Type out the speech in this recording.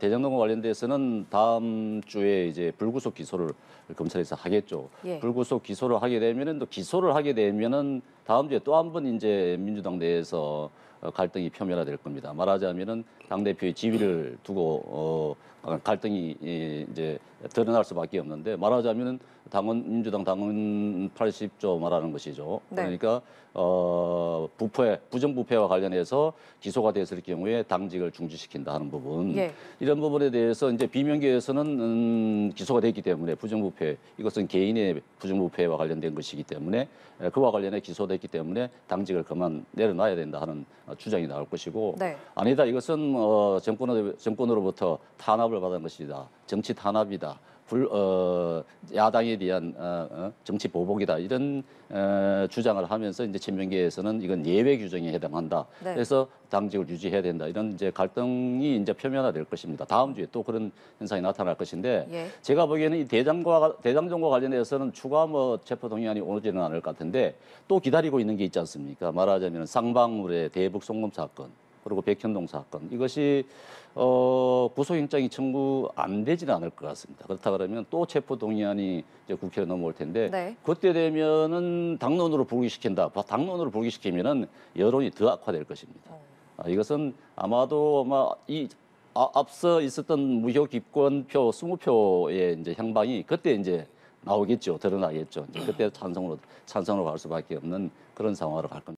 대장동과 관련돼서는 다음 주에 이제 불구속 기소를 검찰에서 하겠죠. 예. 불구속 기소를 하게 되면은 또 기소를 하게 되면은 다음 주에 또 한 번 이제 민주당 내에서 어, 갈등이 표면화될 겁니다. 말하자면은 당 대표의 지위를 두고 어, 갈등이 이제 드러날 수밖에 없는데 말하자면은 당원 민주당 당원 80조 말하는 것이죠. 네. 그러니까 어, 부패 부정부패와 관련해서 기소가 됐을 경우에 당직을 중지시킨다 하는 부분 예. 이런 부분에 대해서 이제 비명계에서는 음, 기소가 됐기 때문에 부정부패 이것은 개인의 부정부패와 관련된 것이기 때문에 그와 관련해 기소됐기 때문에 당직을 그만 내려놔야 된다 하는 어, 어, 주장이 나올 것이고 네. 아니다 이것은 어, 정권 으로 정권으로부터 탄압을 받은 것이다 정치 탄압이다 불, 어, 야당에 대한 어, 어, 정치 보복이다 이런 어, 주장을 하면서 이제 친명계에서는 이건 예외 규정에 해당한다. 네. 그래서 당직을 유지해야 된다 이런 이제 갈등이 이제 표면화될 것입니다. 다음 주에 또 그런 현상이 나타날 것인데 예. 제가 보기에는 이 대장과 대장정과 관련해서는 추가 뭐 체포 동의안이 오지는 르 않을 것 같은데 또 기다리고 있는 게 있지 않습니까? 말하자면 쌍방울의 대북 송금 사건 그리고 백현동 사건 이것이 어, 구속영장이 청구 안 되지는 않을 것 같습니다. 그렇다 그러면 또 체포 동의안이 이제 국회로 넘어올 텐데 네. 그때 되면은 당론으로 불기시킨다. 당론으로 불기시키면은 여론이 더 악화될 것입니다. 어. 아, 이것은 아마도 아마 이 아, 앞서 있었던 무효 기권표 20표의 이제 향방이 그때 이제 나오겠죠. 드러나겠죠. 이제 그때 찬성으로 찬성으로 갈 수밖에 없는 그런 상황으로 갈 겁니다.